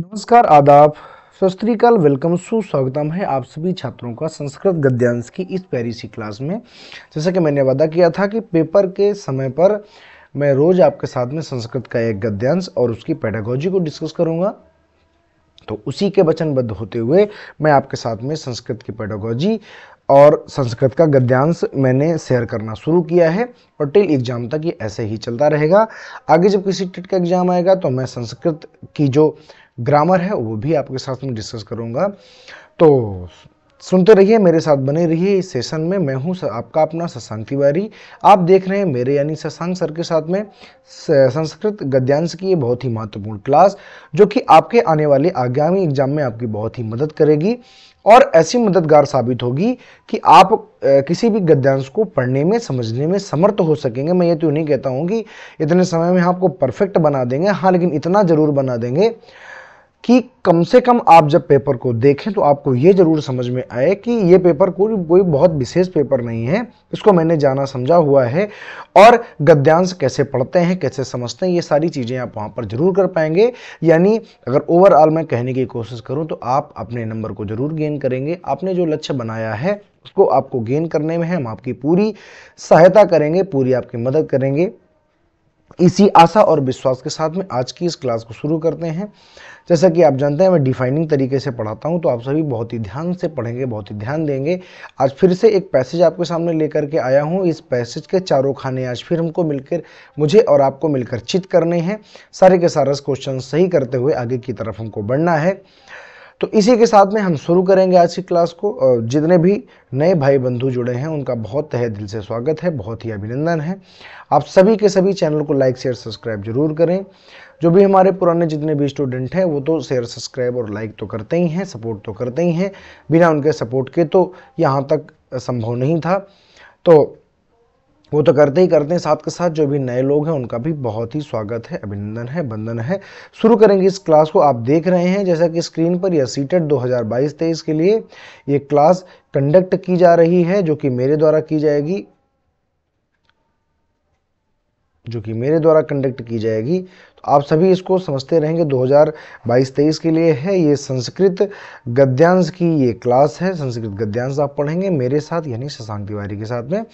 नमस्कार आदाब सस्त्रीकाल वेलकम सुस्वागतम है आप सभी छात्रों का संस्कृत गद्यांश की इस पैरी सी क्लास में जैसा कि मैंने वादा किया था कि पेपर के समय पर मैं रोज़ आपके साथ में संस्कृत का एक गद्यांश और उसकी पैडागोजी को डिस्कस करूंगा तो उसी के वचनबद्ध होते हुए मैं आपके साथ में संस्कृत की पैडागोजी और संस्कृत का गद्यांश मैंने शेयर करना शुरू किया है और टिल एग्ज़ाम तक ये ऐसे ही चलता रहेगा आगे जब किसी टिट का एग्ज़ाम आएगा तो मैं संस्कृत की जो ग्रामर है वो भी आपके साथ में डिस्कस करूँगा तो सुनते रहिए मेरे साथ बने रहिए इस सेशन में मैं हूँ आपका अपना शशांक तिवारी आप देख रहे हैं मेरे यानी शशांक सर के साथ में संस्कृत गद्यांश की ये बहुत ही महत्वपूर्ण क्लास जो कि आपके आने वाले आगामी एग्जाम में आपकी बहुत ही मदद करेगी और ऐसी मददगार साबित होगी कि आप किसी भी गद्यांश को पढ़ने में समझने में समर्थ हो सकेंगे मैं ये तो नहीं कहता हूँ कि इतने समय में आपको परफेक्ट बना देंगे हाँ लेकिन इतना ज़रूर बना देंगे कि कम से कम आप जब पेपर को देखें तो आपको ये जरूर समझ में आए कि ये पेपर कोई कोई बहुत विशेष पेपर नहीं है इसको मैंने जाना समझा हुआ है और गद्यांश कैसे पढ़ते हैं कैसे समझते हैं ये सारी चीज़ें आप वहाँ पर जरूर कर पाएंगे यानी अगर ओवरऑल मैं कहने की कोशिश करूँ तो आप अपने नंबर को जरूर गेन करेंगे आपने जो लक्ष्य बनाया है उसको आपको गेन करने में हम आपकी पूरी सहायता करेंगे पूरी आपकी मदद करेंगे इसी आशा और विश्वास के साथ में आज की इस क्लास को शुरू करते हैं जैसा कि आप जानते हैं मैं डिफाइनिंग तरीके से पढ़ाता हूँ तो आप सभी बहुत ही ध्यान से पढ़ेंगे बहुत ही ध्यान देंगे आज फिर से एक पैसेज आपके सामने लेकर के आया हूँ इस पैसेज के चारों खाने आज फिर हमको मिलकर मुझे और आपको मिलकर चित करने हैं सारे के सारे क्वेश्चन सही करते हुए आगे की तरफ हमको बढ़ना है तो इसी के साथ में हम शुरू करेंगे आज की क्लास को जितने भी नए भाई बंधु जुड़े हैं उनका बहुत तहे दिल से स्वागत है बहुत ही अभिनंदन है आप सभी के सभी चैनल को लाइक शेयर सब्सक्राइब जरूर करें जो भी हमारे पुराने जितने भी स्टूडेंट हैं वो तो शेयर सब्सक्राइब और लाइक तो करते ही हैं सपोर्ट तो करते ही हैं बिना उनके सपोर्ट के तो यहाँ तक संभव नहीं था तो वो तो करते ही करते हैं साथ के साथ जो भी नए लोग हैं उनका भी बहुत ही स्वागत है अभिनंदन है बंधन है शुरू करेंगे इस क्लास को आप देख रहे हैं जैसा कि स्क्रीन पर यह सीटेड 2022-23 के लिए ये क्लास कंडक्ट की जा रही है जो कि मेरे द्वारा की जाएगी जो कि मेरे द्वारा कंडक्ट की जाएगी तो आप सभी इसको समझते रहेंगे 2022-23 के लिए है ये संस्कृत गद्यांश की ये क्लास है संस्कृत गद्यांश आप पढ़ेंगे मेरे साथ यानी शशांक तिवारी के साथ में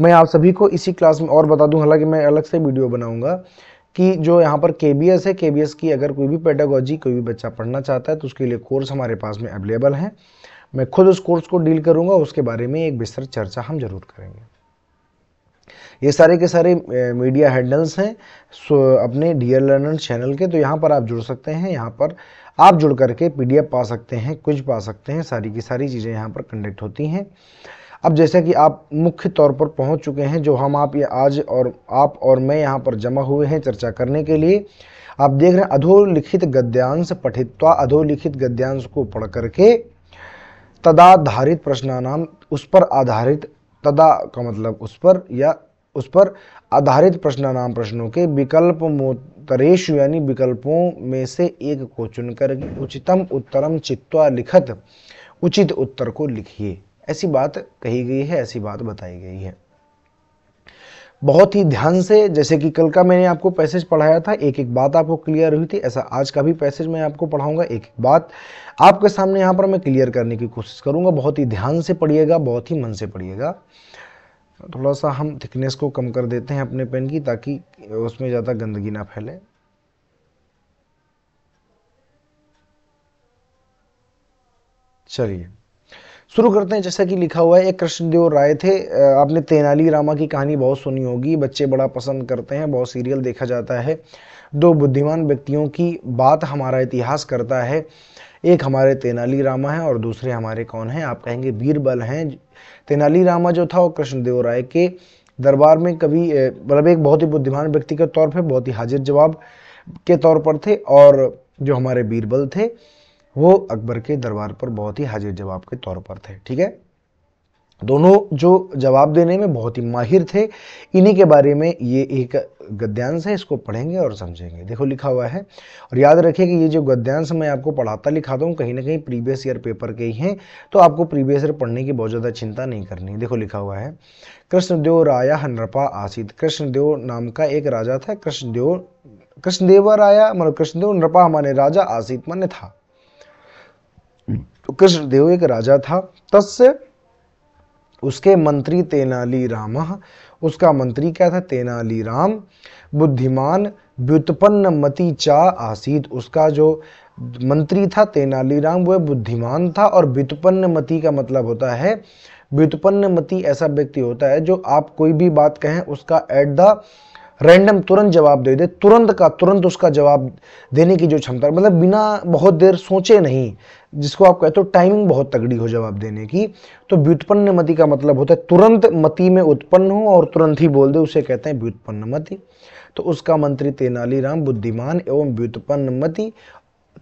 मैं आप सभी को इसी क्लास में और बता दूं हालांकि मैं अलग से वीडियो बनाऊंगा कि जो यहाँ पर के है के की अगर कोई भी पेडागोजी कोई भी बच्चा पढ़ना चाहता है तो उसके लिए कोर्स हमारे पास में अवेलेबल है मैं खुद उस कोर्स को डील करूँगा उसके बारे में एक विस्तृत चर्चा हम जरूर करेंगे ये सारे के सारे मीडिया हैंडल्स हैं सो अपने डियर लर्नर चैनल के तो यहाँ पर आप जुड़ सकते हैं यहाँ पर आप जुड़ करके पीडीएफ पा सकते हैं कुछ पा सकते हैं सारी की सारी चीज़ें यहाँ पर कंडक्ट होती हैं अब जैसा कि आप मुख्य तौर पर पहुंच चुके हैं जो हम आप ये आज और आप और मैं यहाँ पर जमा हुए हैं चर्चा करने के लिए आप देख रहे हैं अधोलिखित गद्यांश पठित्वा अधोलिखित गद्यांश को पढ़ करके तदाधारित प्रश्नानाम उस पर आधारित तदा का मतलब उस पर या उस पर आधारित प्रश्न नाम प्रश्नों के विकल्प मोतरेशु यानी विकल्पों में से एक को चुनकर उचितम उत्तरम चित्वा लिखत उचित उत्तर को लिखिए ऐसी बात कही गई है ऐसी बात बताई गई है बहुत ही ध्यान से जैसे कि कल का मैंने आपको पैसेज पढ़ाया था एक एक बात आपको क्लियर हुई थी ऐसा आज का भी पैसेज मैं आपको पढ़ाऊंगा एक एक बात आपके सामने यहाँ पर मैं क्लियर करने की कोशिश करूँगा बहुत ही ध्यान से पढ़िएगा बहुत ही मन से पढ़िएगा थोड़ा सा हम थिकनेस को कम कर देते हैं अपने पेन की ताकि उसमें ज़्यादा गंदगी ना फैले चलिए शुरू करते हैं जैसा कि लिखा हुआ है एक कृष्णदेव राय थे आपने तेनाली रामा की कहानी बहुत सुनी होगी बच्चे बड़ा पसंद करते हैं बहुत सीरियल देखा जाता है दो बुद्धिमान व्यक्तियों की बात हमारा इतिहास करता है एक हमारे तेनाली रामा हैं और दूसरे हमारे कौन हैं आप कहेंगे बीरबल हैं तेनाली रामा जो था वो कृष्णदेव राय के दरबार में कभी मतलब एक बहुत ही बुद्धिमान व्यक्ति के तौर पर बहुत ही हाजिर जवाब के तौर पर थे और जो हमारे बीरबल थे वो अकबर के दरबार पर बहुत ही हाजिर जवाब के तौर पर थे ठीक है दोनों जो जवाब देने में बहुत ही माहिर थे इन्हीं के बारे में ये एक गद्यांश है इसको पढ़ेंगे और समझेंगे देखो लिखा हुआ है और याद रखिए कि ये जो गद्यांश मैं आपको पढ़ाता लिखाता हूँ कहीं ना कहीं प्रीवियस ईयर पेपर के ही हैं तो आपको प्रीवियस ईयर पढ़ने की बहुत ज़्यादा चिंता नहीं करनी देखो लिखा हुआ है कृष्णदेव राया हनरपा आसित कृष्णदेव नाम का एक राजा था कृष्णदेव कृष्णदेव राया मतलब कृष्णदेव नृपा हमारे राजा आसित मान्य था तो कृष्णदेव एक राजा था तस्य उसके मंत्री तेनाली राम उसका मंत्री क्या था तेनाली राम बुद्धिमान व्युत्पन्न मति चा आसीत उसका जो मंत्री था तेनालीराम वह बुद्धिमान था और व्युत्पन्न मति का मतलब होता है व्युत्पन्न मति ऐसा व्यक्ति होता है जो आप कोई भी बात कहें उसका एट द रैंडम तुरंत जवाब दे दे तुरंत का तुरंत उसका जवाब देने की जो क्षमता मतलब बिना बहुत देर सोचे नहीं जिसको आप कहते हो टाइमिंग बहुत तगड़ी हो जवाब देने की तो व्युत्पन्न मति का मतलब होता है तुरंत मति में उत्पन्न हो और तुरंत ही बोल दे उसे कहते हैं व्युत्पन्न मति तो उसका मंत्री तेनालीराम बुद्धिमान एवं व्युत्पन्न मति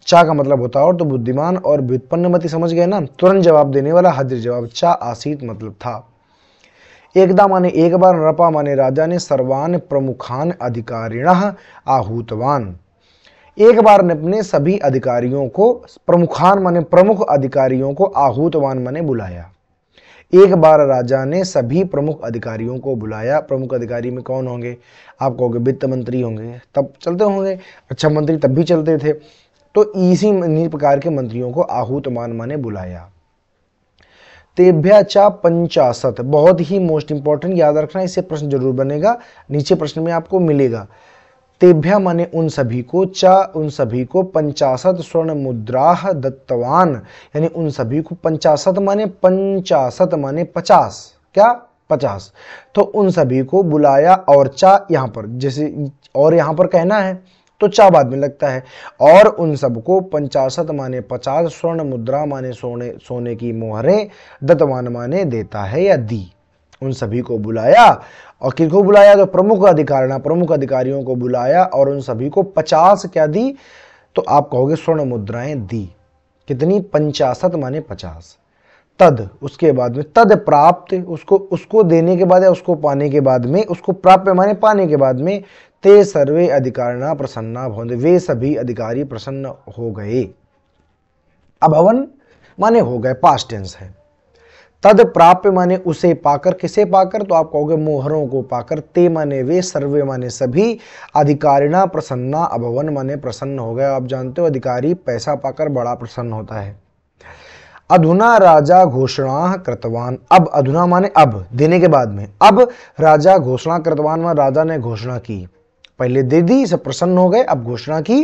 चा का मतलब होता है और तो बुद्धिमान और व्युत्पन्न मति समझ गए ना तुरंत जवाब देने वाला हाजिर जवाब चा आसीत मतलब था एकदा माने एक बार नरपा माने राजा ने सर्वान प्रमुखान अधिकारिण आहूतवान एक बार ने सभी अधिकारियों को प्रमुखान माने प्रमुख अधिकारियों को आहूतवान माने बुलाया एक बार राजा ने सभी प्रमुख अधिकारियों को बुलाया प्रमुख अधिकारी में कौन होंगे आप कहोगे वित्त मंत्री होंगे तब चलते होंगे अच्छा मंत्री तब भी चलते थे तो इसी प्रकार के मंत्रियों को आहूतमान माने बुलाया तेभ्याचा पंचाशत बहुत ही मोस्ट इंपॉर्टेंट याद रखना इससे प्रश्न जरूर बनेगा नीचे प्रश्न में आपको मिलेगा तेभ्य माने उन सभी को च उन सभी को पंचाशत स्वर्ण मुद्रा दत्तवान यानी उन सभी को पंचाशत माने पंचाशत माने पचास क्या पचास तो उन सभी को बुलाया और चा यहाँ पर जैसे और यहाँ पर कहना है तो चा बाद में लगता है और उन सबको पंचाशत माने पचास स्वर्ण मुद्रा माने सोने सोने की मोहरें दत्तवान माने देता है या दी उन सभी को बुलाया और किनको बुलाया तो प्रमुख अधिकारिणा प्रमुख अधिकारियों को बुलाया और उन सभी को पचास क्या दी तो आप कहोगे स्वर्ण मुद्राएं दी कितनी पंचाशत माने पचास तद उसके बाद में तद प्राप्त उसको उसको देने के बाद या उसको पाने के बाद में उसको प्राप्त माने पाने के बाद में ते सर्वे अधिकारिणा प्रसन्ना भवन वे सभी अधिकारी प्रसन्न हो गए अभवन माने हो गए पास्ट टेंस है तद प्राप्य माने उसे पाकर किसे पाकर तो आप कहोगे मोहरों को पाकर ते माने वे सर्वे माने सभी अधिकारिणा प्रसन्ना अभवन माने प्रसन्न हो गए आप जानते हो अधिकारी पैसा पाकर बड़ा प्रसन्न होता है अधुना राजा घोषणा कृतवान अब अधुना माने अब देने के बाद में अब राजा घोषणा कृतवान व राजा ने घोषणा की पहले दे दी सब प्रसन्न हो गए अब घोषणा की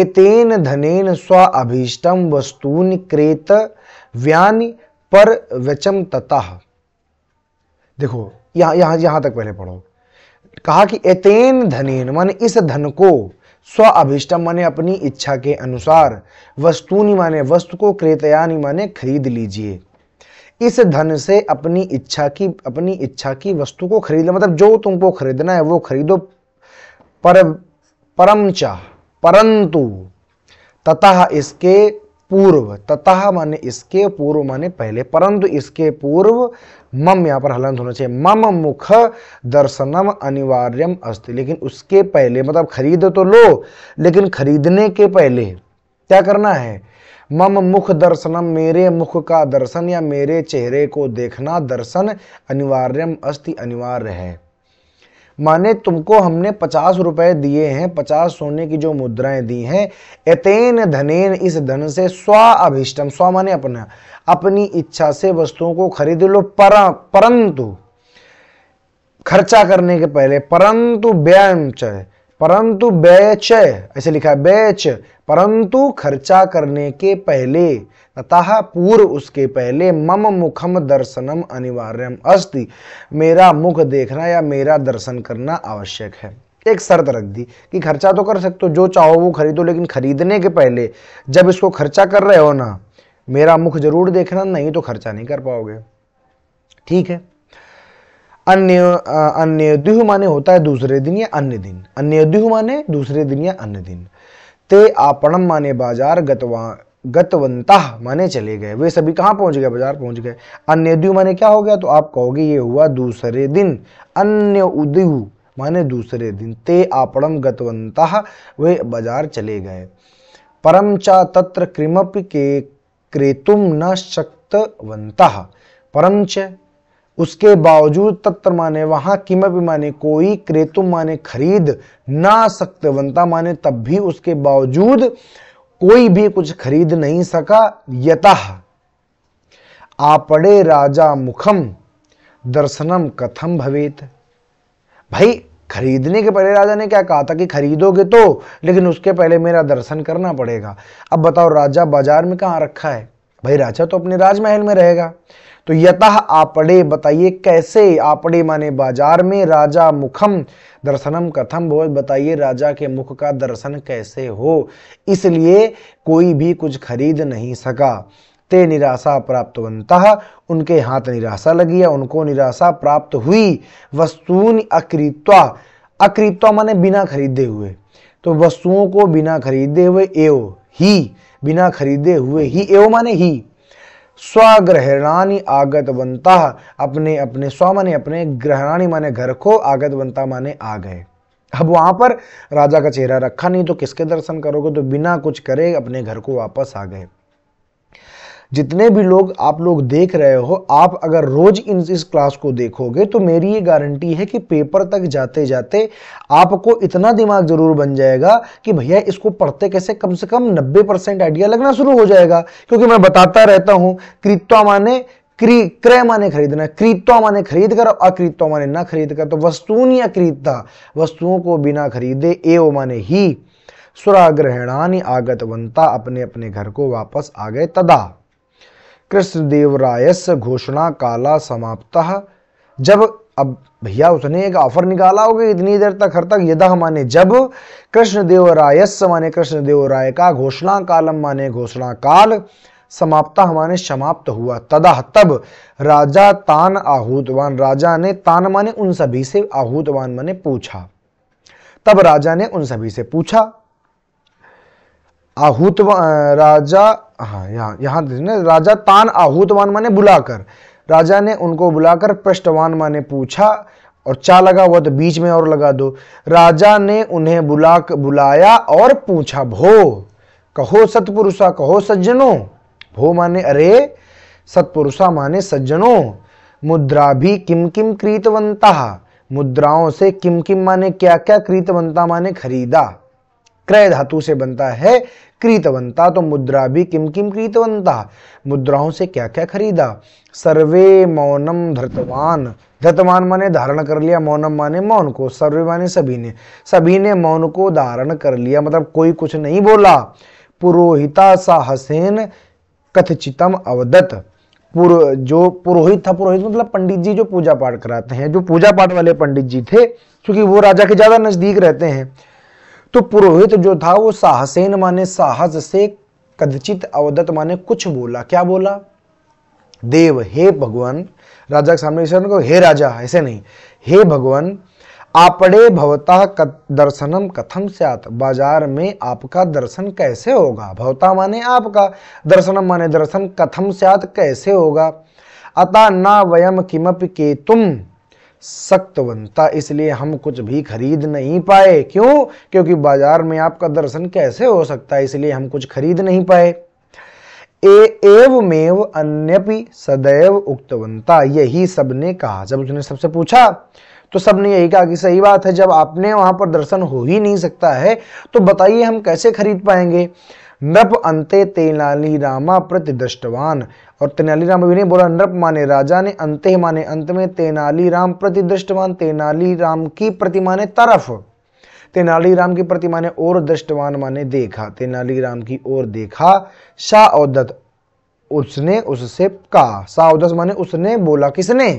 इतेन धनेन स्व अभीष्टम वस्तून क्रेत व्यान पर वचम ततः देखो यहां यहां यहां तक पहले पढ़ो कहा कि एतेन धनेन मान इस धन को स्व अभिष्टम माने अपनी इच्छा के अनुसार वस्तुनि माने वस्तु को क्रेतयानी माने खरीद लीजिए इस धन से अपनी इच्छा की अपनी इच्छा की वस्तु को खरीद मतलब जो तुमको खरीदना है वो खरीदो पर परमचा परंतु तथा इसके पूर्व तथा माने इसके पूर्व माने पहले परंतु इसके पूर्व मम यहाँ पर हलंत होना चाहिए मम मुख दर्शनम अनिवार्यम अस्ति लेकिन उसके पहले मतलब खरीद तो लो लेकिन खरीदने के पहले क्या करना है मम मुख दर्शनम मेरे मुख का दर्शन या मेरे चेहरे को देखना दर्शन अनिवार्यम अस्ति अनिवार्य है माने तुमको हमने पचास रुपए दिए हैं पचास सोने की जो मुद्राएं दी हैं एतेन धनेन इस धन से अभिष्टम स्व माने अपना अपनी इच्छा से वस्तुओं को खरीद लो पर परंतु खर्चा करने के पहले परंतु व्यंच परंतु बेच ऐसे लिखा है परंतु खर्चा करने के पहले अतः पूर्व उसके पहले मम मुखम दर्शनम अनिवार्यम अस्ति मेरा मुख देखना या मेरा दर्शन करना आवश्यक है एक शर्त रख दी कि खर्चा तो कर सकते हो जो चाहो वो खरीदो लेकिन खरीदने के पहले जब इसको खर्चा कर रहे हो ना मेरा मुख जरूर देखना नहीं तो खर्चा नहीं कर पाओगे ठीक है अन्य अन्य दुह माने होता है दूसरे दिन या अन्य दिन अन्य दुह माने दूसरे दिन या अन्य दिन ते आपणम माने बाजार गतवा गतवंता माने चले गए वे सभी कहाँ पहुंच गए बाजार पहुंच गए अन्य उदयु माने क्या हो गया तो आप कहोगे ये हुआ दूसरे दिन अन्य उद्यु माने दूसरे दिन ते आपणम गतवंता वे बाजार चले गए परम चा तत्र क्रिमप के क्रेतुम न शक्तवंता परम च उसके बावजूद तत्र माने वहां किमप माने कोई क्रेतुम माने खरीद ना सकते वंता माने तब भी उसके बावजूद कोई भी कुछ खरीद नहीं सका यतः आपड़े राजा मुखम दर्शनम कथम भवेत भाई खरीदने के पहले राजा ने क्या कहा था कि खरीदोगे तो लेकिन उसके पहले मेरा दर्शन करना पड़ेगा अब बताओ राजा बाजार में कहाँ रखा है भाई राजा तो अपने राजमहल में रहेगा तो यतः आपड़े बताइए कैसे आपड़े माने बाजार में राजा मुखम दर्शनम कथम बहुत बताइए राजा के मुख का दर्शन कैसे हो इसलिए कोई भी कुछ खरीद नहीं सका ते निराशा बनता उनके हाथ निराशा लगी है उनको निराशा प्राप्त हुई वस्तुन अकृत्वा अकृत्वा माने बिना खरीदे हुए तो वस्तुओं को बिना खरीदे हुए एव ही बिना खरीदे हुए ही एवं माने ही स्वग्रहणानी आगत बनता अपने अपने स्व माने अपने ग्रहणानी माने घर को आगत बनता माने आ गए अब वहां पर राजा का चेहरा रखा नहीं तो किसके दर्शन करोगे तो बिना कुछ करे अपने घर को वापस आ गए जितने भी लोग आप लोग देख रहे हो आप अगर रोज इन इस क्लास को देखोगे तो मेरी ये गारंटी है कि पेपर तक जाते जाते आपको इतना दिमाग जरूर बन जाएगा कि भैया इसको पढ़ते कैसे कम से कम 90 परसेंट आइडिया लगना शुरू हो जाएगा क्योंकि मैं बताता रहता हूं क्रिप्टो माने क्री क्रय माने खरीदना क्रीतो माने खरीद कर अक्रीतो माने ना खरीद कर तो वस्तु या क्रीता वस्तुओं को बिना खरीदे एव माने ही सुराग्रहणानी आगतवंता अपने अपने घर को वापस आ गए तदा कृष्णदेवरायस घोषणा काला समाप्त जब अब भैया उसने एक ऑफर निकाला होगा इतनी देर तक हर तक यदा माने जब कृष्णदेव रायस माने कृष्णदेव राय का घोषणा कालम माने घोषणा काल समाप्त हमारे समाप्त हुआ तदा तब राजा तान आहूतवान राजा ने तान माने उन सभी से आहूतवान माने पूछा तब राजा ने उन सभी से पूछा आहूतवान राजा हाँ यहाँ यहाँ राजा तान आहूतवान माने बुलाकर राजा ने उनको बुलाकर पृष्ठवान माने पूछा और चा लगा हुआ तो बीच में और लगा दो राजा ने उन्हें बुला बुलाया और पूछा भो कहो सतपुरुषा कहो सज्जनों भो माने अरे सतपुरुषा माने सज्जनों मुद्रा भी किम किम कृतवंता मुद्राओं से किम किम माने क्या क्या कृतवंता माने खरीदा क्रय धातु से बनता है क्रीतवंता तो मुद्रा भी किम किम क्रीतवंता मुद्राओं से क्या क्या खरीदा सर्वे मौनम धृतवान धृतवान माने धारण कर लिया मौनम माने मौन को सर्वे माने सभी ने सभी ने मौन को धारण कर लिया मतलब कोई कुछ नहीं बोला पुरोहिता साहसेन कथचितम अवदत पुर जो पुरोहित था पुरोहित मतलब पंडित जी जो पूजा पाठ कराते हैं जो पूजा पाठ वाले पंडित जी थे क्योंकि वो राजा के ज्यादा नजदीक रहते हैं तो पुरोहित जो था वो साहसेन माने साहस से कदचित अवदत माने कुछ बोला क्या बोला देव हे भगवान राजा के सामने को हे राजा ऐसे नहीं हे भगवान आपड़े भवता दर्शनम कथम स्यात बाजार में आपका दर्शन कैसे होगा भवता माने आपका दर्शनम माने दर्शन कथम स्यात कैसे होगा अतः ना वयम किमप के तुम सक्तवंता इसलिए हम कुछ भी खरीद नहीं पाए क्यों क्योंकि बाजार में आपका दर्शन कैसे हो सकता है इसलिए हम कुछ खरीद नहीं पाए एव मेव अन्यपि सदैव उक्तवंता यही सबने कहा जब उसने सबसे पूछा तो सबने यही कहा कि सही बात है जब आपने वहां पर दर्शन हो ही नहीं सकता है तो बताइए हम कैसे खरीद पाएंगे नृप अंते तेनालीरामा प्रति दृष्टवान और तेनालीराम भी नहीं बोला नृप माने राजा ने अंते माने अंत में तेनालीराम प्रति दृष्टवान तेनालीराम की प्रतिमा ने तरफ तेनालीराम की प्रतिमा ने और दृष्टवान माने देखा तेनालीराम की ओर देखा शाह औदत उसने उससे कहा शाह औदत माने उसने बोला किसने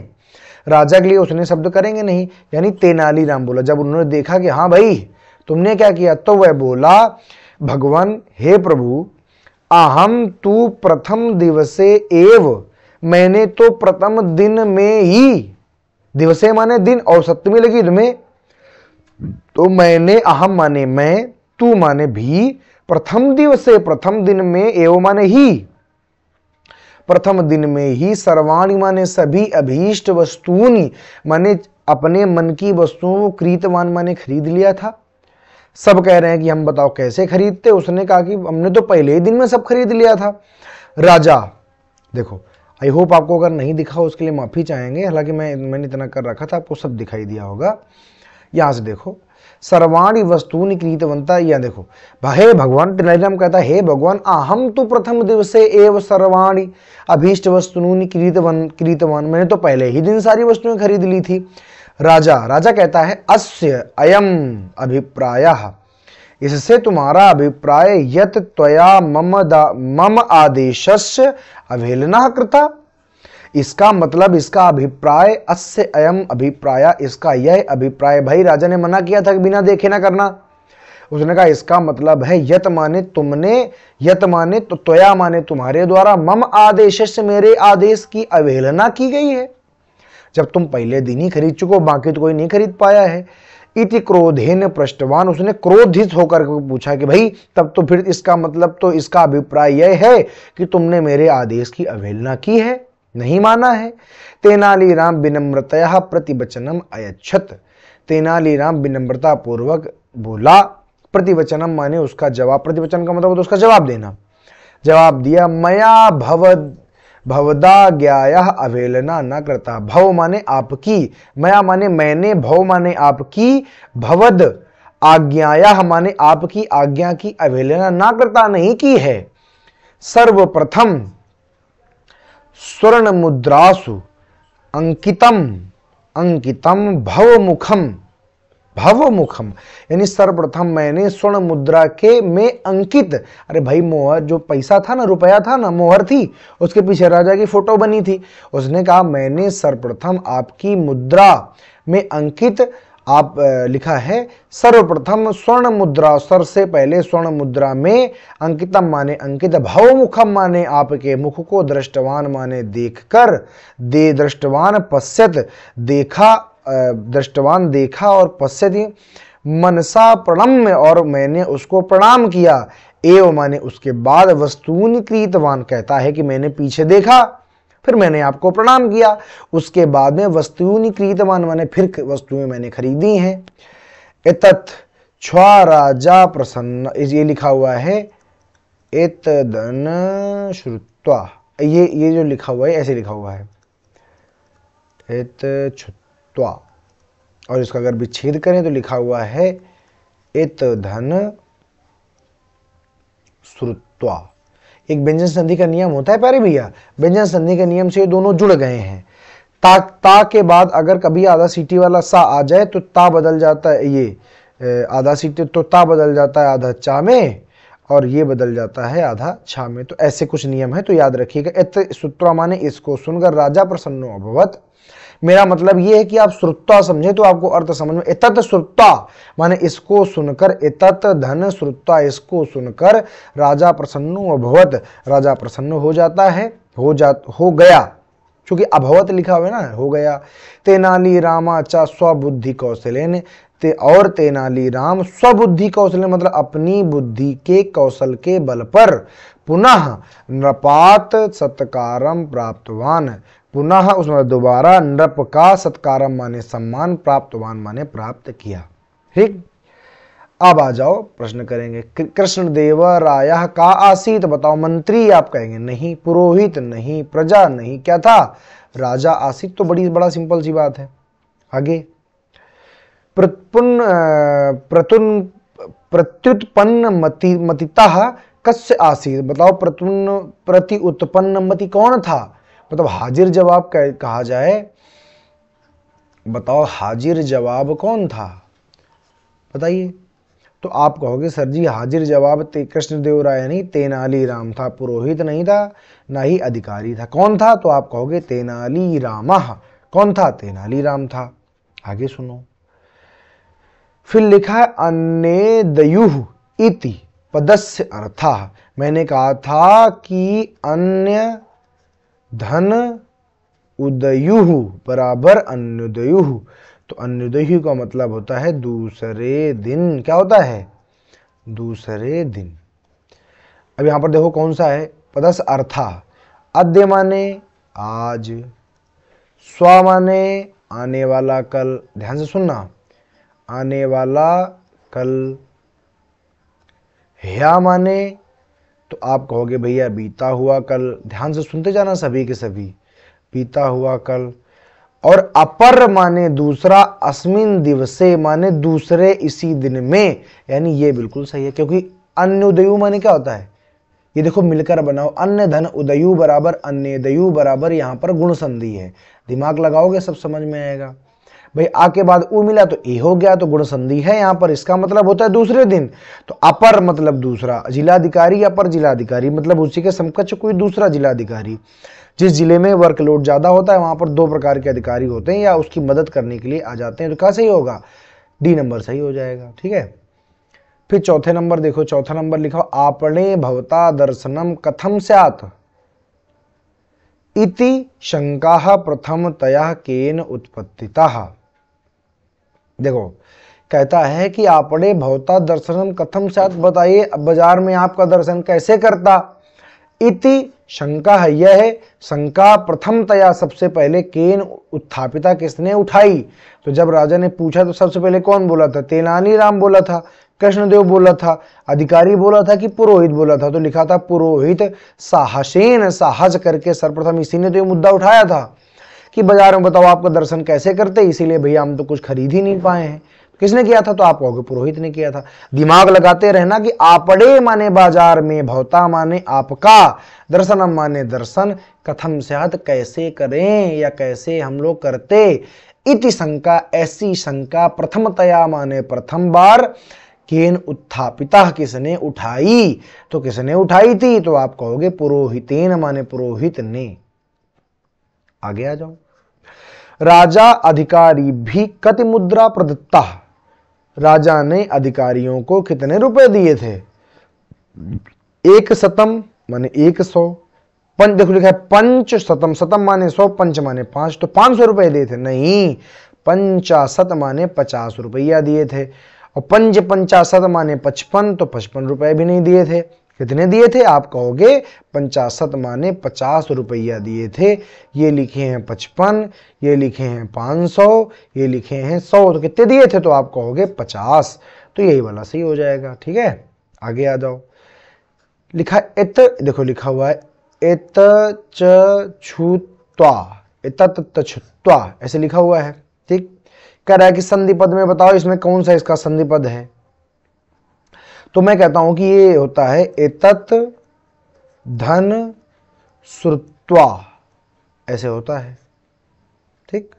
राजा के लिए उसने शब्द करेंगे नहीं यानी तेनालीराम बोला जब उन्होंने देखा कि हाँ भाई तुमने क्या किया तो वह बोला भगवान हे प्रभु अहम तू प्रथम दिवसे एव मैंने तो प्रथम दिन में ही दिवसे माने दिन और सप्तमी लगी इनमें तो मैंने अहम माने मैं तू माने भी प्रथम दिवसे प्रथम दिन में एव माने ही प्रथम दिन में ही सर्वाणी माने सभी अभीष्ट वस्तुनी माने अपने मन की वस्तुओं को क्रीतवान माने खरीद लिया था सब कह रहे हैं कि हम बताओ कैसे खरीदते उसने कहा कि हमने तो पहले ही दिन में सब खरीद लिया था राजा देखो आई होप आपको अगर नहीं दिखा उसके लिए माफ़ी चाहेंगे हालांकि मैं मैंने इतना कर रखा था आपको सब दिखाई दिया होगा यहां से देखो सर्वाणी वस्तु निक्रीतवंता यह देखो हे भगवान तेनालीराम कहता हे भगवान अहम तो प्रथम दिवसे एव सर्वाणी अभीष्ट वस्तु क्रीतवन क्रीतवान मैंने तो पहले ही दिन सारी वस्तुएं खरीद ली थी राजा राजा कहता है अस्य अयम अभिप्राय इससे तुम्हारा अभिप्राय यत त्वया मम दा मम आदेश अवहेलना कृता इसका मतलब इसका अभिप्राय अस्य अयम अभिप्राय इसका यह अभिप्राय भाई राजा ने मना किया था कि बिना देखे ना करना उसने कहा इसका मतलब है यत माने तुमने यत माने तो त्वया माने तुम्हारे द्वारा मम आदेश से मेरे आदेश की अवहेलना की गई है जब तुम पहले दिन ही खरीद चुको बाकी तो कोई नहीं खरीद पाया है इति क्रोधेन पृष्ठवान उसने क्रोधित होकर पूछा कि भाई तब तो फिर इसका मतलब तो इसका अभिप्राय यह है कि तुमने मेरे आदेश की अवहेलना की है नहीं माना है तेनालीराम विनम्रतया प्रतिवचनम अयच्छत तेनालीराम विनम्रता पूर्वक बोला प्रतिवचनम माने उसका जवाब प्रतिवचन का मतलब तो उसका जवाब देना जवाब दिया मया भवद भवदाज्ञाया अवेलना न करता भव माने आपकी मया माने मैंने भव माने आपकी भवद आज्ञाया माने आपकी आज्ञा की अवेलना ना करता नहीं की है सर्वप्रथम स्वर्ण मुद्रासु अंकितम अंकितम भवमुखम भव मुखम यानी सर्वप्रथम मैंने स्वर्ण मुद्रा के में अंकित अरे भाई मोहर जो पैसा था ना रुपया था ना मोहर थी उसके पीछे राजा की फोटो बनी थी उसने कहा मैंने सर्वप्रथम आपकी मुद्रा में अंकित आप लिखा है सर्वप्रथम स्वर्ण मुद्रा सर से पहले स्वर्ण मुद्रा में अंकितम माने अंकित भाव मुखम माने आपके मुख को दृष्टवान माने देखकर दे दृष्टवान पश्यत देखा दृष्टवान देखा और पश्य थी मनसा प्रणम और मैंने उसको प्रणाम किया एव माने उसके बाद वस्तून कृतवान कहता है कि मैंने पीछे देखा फिर मैंने आपको प्रणाम किया उसके बाद में वस्तून कृतवान माने फिर वस्तुएं मैंने खरीदी हैं एतत् छ्वा राजा प्रसन्न ये लिखा हुआ है एतदन श्रुत्वा ये ये जो लिखा हुआ है ऐसे लिखा हुआ है एत त्वा और इसका अगर विच्छेद करें तो लिखा हुआ है इत धन श्रुत्वा एक व्यंजन संधि का नियम होता है प्यारे भैया व्यंजन संधि के नियम से ये दोनों जुड़ गए हैं ता ता के बाद अगर कभी आधा सीटी वाला सा आ जाए तो ता बदल जाता है ये आधा सीटी तो ता बदल जाता है आधा चा में और ये बदल जाता है आधा छा में तो ऐसे कुछ नियम है तो याद रखिएगा इत सूत्रा माने इसको सुनकर राजा प्रसन्न अभवत मेरा मतलब ये है कि आप श्रुता समझे तो आपको अर्थ समझ में एतत श्रुता माने इसको सुनकर एतत धन श्रुता इसको सुनकर राजा प्रसन्न अभवत राजा प्रसन्न हो जाता है हो जा हो गया क्योंकि अभवत लिखा हुआ है ना हो गया तेनाली रामाचा स्वबुद्धि कौशल ते और तेनाली राम स्वबुद्धि कौशल मतलब अपनी बुद्धि के कौशल के बल पर पुनः नृपात सत्कारम प्राप्तवान पुनः उसने दोबारा नृप का सत्कार माने सम्मान प्राप्तवान माने प्राप्त किया ठीक अब आ जाओ प्रश्न करेंगे कृष्णदेव राय का आसीत बताओ मंत्री आप कहेंगे नहीं पुरोहित नहीं प्रजा नहीं क्या था राजा आसीत तो बड़ी बड़ा सिंपल सी बात है आगे प्रतुन प्रत्युत्पन्न मति मतिता कस्य आसीत बताओ प्रतुन प्रति उत्पन्न मति कौन था मतलब हाजिर जवाब कहा जाए बताओ हाजिर जवाब कौन था बताइए तो आप कहोगे सर जी हाजिर जवाब ते कृष्णदेव राय नहीं तेनाली राम था पुरोहित नहीं था ना ही अधिकारी था कौन था तो आप कहोगे तेनाली रामा कौन था तेनाली राम था आगे सुनो फिर लिखा है अन्य दयुह इति पदस्य अर्था मैंने कहा था कि अन्य धन उदयु बराबर अन्युदयु तो अन्युदयु का मतलब होता है दूसरे दिन क्या होता है दूसरे दिन अब यहां पर देखो कौन सा है पदस अर्था अद्य माने आज स्व माने आने वाला कल ध्यान से सुनना आने वाला कल ह्या माने तो आप कहोगे भैया बीता हुआ कल ध्यान से सुनते जाना सभी के सभी बीता हुआ कल और अपर माने दूसरा अस्मिन दिवसे माने दूसरे इसी दिन में यानी ये बिल्कुल सही है क्योंकि अन्य उदयु माने क्या होता है ये देखो मिलकर बनाओ अन्य धन उदयु बराबर अन्य दयु बराबर यहाँ पर गुण संधि है दिमाग लगाओगे सब समझ में आएगा भाई आ के बाद ऊ मिला तो ए हो गया तो गुण संधि है यहाँ पर इसका मतलब होता है दूसरे दिन तो अपर मतलब दूसरा जिलाधिकारी अपर जिलाधिकारी मतलब उसी के समकक्ष कोई दूसरा जिलाधिकारी जिस जिले में वर्कलोड ज़्यादा होता है वहां पर दो प्रकार के अधिकारी होते हैं या उसकी मदद करने के लिए आ जाते हैं तो क्या सही होगा डी नंबर सही हो जाएगा ठीक है फिर चौथे नंबर देखो चौथा नंबर लिखा आपने भवता दर्शनम कथम स्यात इति शंका प्रथम तया केन उत्पत्तिता देखो कहता है कि आपने भौता दर्शनम कथम साथ बताइए बाजार में आपका दर्शन कैसे करता इति शंका है यह है शंका प्रथमतया सबसे पहले केन उत्थापिता किसने उठाई तो जब राजा ने पूछा तो सबसे पहले कौन बोला था तेनानी राम बोला था कृष्णदेव बोला था अधिकारी बोला था कि पुरोहित बोला था तो लिखा था पुरोहित साहसेन साहस करके सर्वप्रथम इसी ने तो ये मुद्दा उठाया था कि बाजार में बताओ आपका दर्शन कैसे करते इसीलिए भैया हम तो कुछ खरीद ही नहीं पाए हैं किसने किया था तो आप कहोगे पुरोहित ने किया था दिमाग लगाते रहना कि आपड़े माने बाजार में भवता माने आपका दर्शन माने दर्शन कथम सेहत कैसे करें या कैसे हम लोग करते इति शंका ऐसी शंका प्रथमतया माने प्रथम बार केन उत्थापिता किसने उठाई तो किसने उठाई थी तो आप कहोगे पुरोहितेन माने पुरोहित ने आगे आ जाओ राजा अधिकारी भी कति मुद्रा प्रदत्ता राजा ने अधिकारियों को कितने रुपए दिए थे एक शतम माने एक सौ पंच देखो लिखा है पंच शतम शतम माने सौ पंच माने पांच तो पांच सौ रुपए दिए थे नहीं पंचाशत माने पचास रुपया दिए थे और पंच पंचाशत माने पचपन तो पचपन रुपए भी नहीं दिए थे कितने दिए थे आप कहोगे पंचाशत माने पचास रुपया दिए थे ये लिखे हैं पचपन ये लिखे हैं पाँच सौ ये लिखे हैं सौ तो कितने दिए थे तो आप कहोगे पचास तो यही वाला सही हो जाएगा ठीक है आगे आ जाओ लिखा इत देखो लिखा हुआ है इत छुत्वा इत छुत्वा ऐसे लिखा हुआ है ठीक कह रहा है कि संधि पद में बताओ इसमें कौन सा इसका संधि पद है तो मैं कहता हूं कि ये होता है एतत धन श्रुत्वा ऐसे होता है ठीक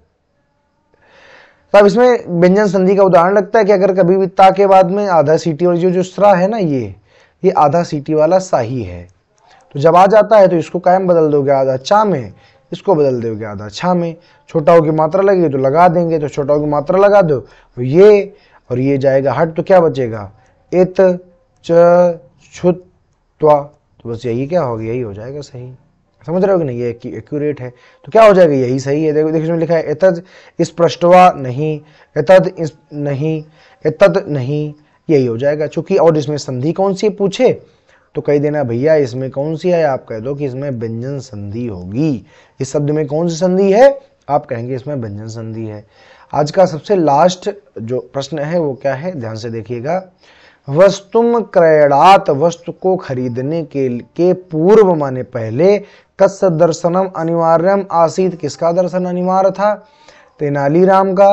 तो अब इसमें व्यंजन संधि का उदाहरण लगता है कि अगर कभी भी ता के बाद में आधा सीटी और जो जो स्रा है ना ये ये आधा सीटी वाला साही है तो जब आ जाता है तो इसको कायम बदल दोगे आधा चा में इसको बदल दोगे आधा छा में छोटाओ की मात्रा लगेगी तो लगा देंगे तो छोटाओ की मात्रा लगा दो ये और ये जाएगा हट तो क्या बचेगा इत च छुत्वा तो बस यही क्या होगा यही हो जाएगा सही समझ रहे हो कि नहीं ये एक्यूरेट है तो क्या हो जाएगा यही सही है देखो देखो इसमें लिखा है एतद इस पृष्ठवा नहीं एतद इस नहीं एतद नहीं यही हो जाएगा चूंकि और इसमें संधि कौन सी पूछे तो कह देना भैया इसमें कौन सी है आप कह दो कि इसमें व्यंजन संधि होगी इस शब्द में कौन सी संधि है आप कहेंगे इसमें व्यंजन संधि है आज का सबसे लास्ट जो प्रश्न है वो क्या है ध्यान से देखिएगा वस्तुम क्रयणात वस्तु को खरीदने के के पूर्व माने पहले कस दर्शनम अनिवार्यम आसीत किसका दर्शन अनिवार्य था तेनालीराम का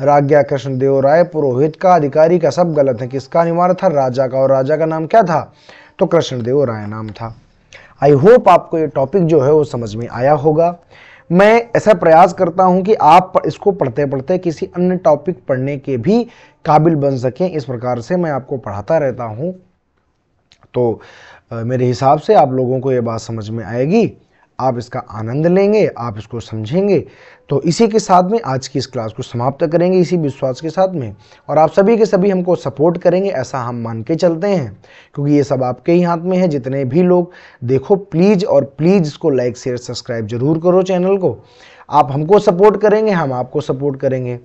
राज्ञा कृष्ण देव राय पुरोहित का अधिकारी का सब गलत है किसका अनिवार्य था राजा का और राजा का नाम क्या था तो कृष्णदेव राय नाम था आई होप आपको ये टॉपिक जो है वो समझ में आया होगा मैं ऐसा प्रयास करता हूं कि आप इसको पढ़ते पढ़ते किसी अन्य टॉपिक पढ़ने के भी काबिल बन सकें इस प्रकार से मैं आपको पढ़ाता रहता हूँ तो मेरे हिसाब से आप लोगों को ये बात समझ में आएगी आप इसका आनंद लेंगे आप इसको समझेंगे तो इसी के साथ में आज की इस क्लास को समाप्त करेंगे इसी विश्वास के साथ में और आप सभी के सभी हमको सपोर्ट करेंगे ऐसा हम मान के चलते हैं क्योंकि ये सब आपके ही हाथ में है जितने भी लोग देखो प्लीज़ और प्लीज़ इसको लाइक शेयर सब्सक्राइब जरूर करो चैनल को आप हमको सपोर्ट करेंगे हम आपको सपोर्ट करेंगे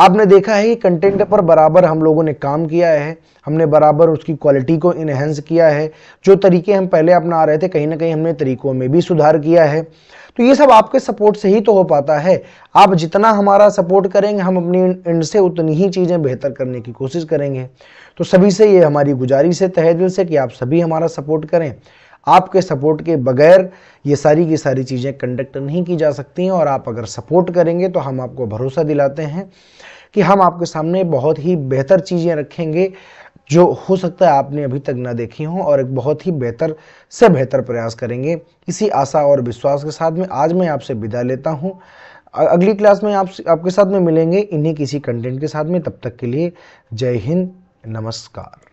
आपने देखा है कि कंटेंट पर बराबर हम लोगों ने काम किया है हमने बराबर उसकी क्वालिटी को इन्हेंस किया है जो तरीके हम पहले अपना रहे थे कहीं ना कहीं हमने तरीकों में भी सुधार किया है तो ये सब आपके सपोर्ट से ही तो हो पाता है आप जितना हमारा सपोर्ट करेंगे हम अपनी एंड से उतनी ही चीज़ें बेहतर करने की कोशिश करेंगे तो सभी से ये हमारी गुजारिश है तहे दिल से कि आप सभी हमारा सपोर्ट करें आपके सपोर्ट के बगैर ये सारी की सारी चीज़ें कंडक्ट नहीं की जा सकती हैं और आप अगर सपोर्ट करेंगे तो हम आपको भरोसा दिलाते हैं कि हम आपके सामने बहुत ही बेहतर चीज़ें रखेंगे जो हो सकता है आपने अभी तक ना देखी हो और एक बहुत ही बेहतर से बेहतर प्रयास करेंगे इसी आशा और विश्वास के साथ में आज मैं आपसे विदा लेता हूँ अगली क्लास में आप आपके साथ में मिलेंगे इन्हीं किसी कंटेंट के साथ में तब तक के लिए जय हिंद नमस्कार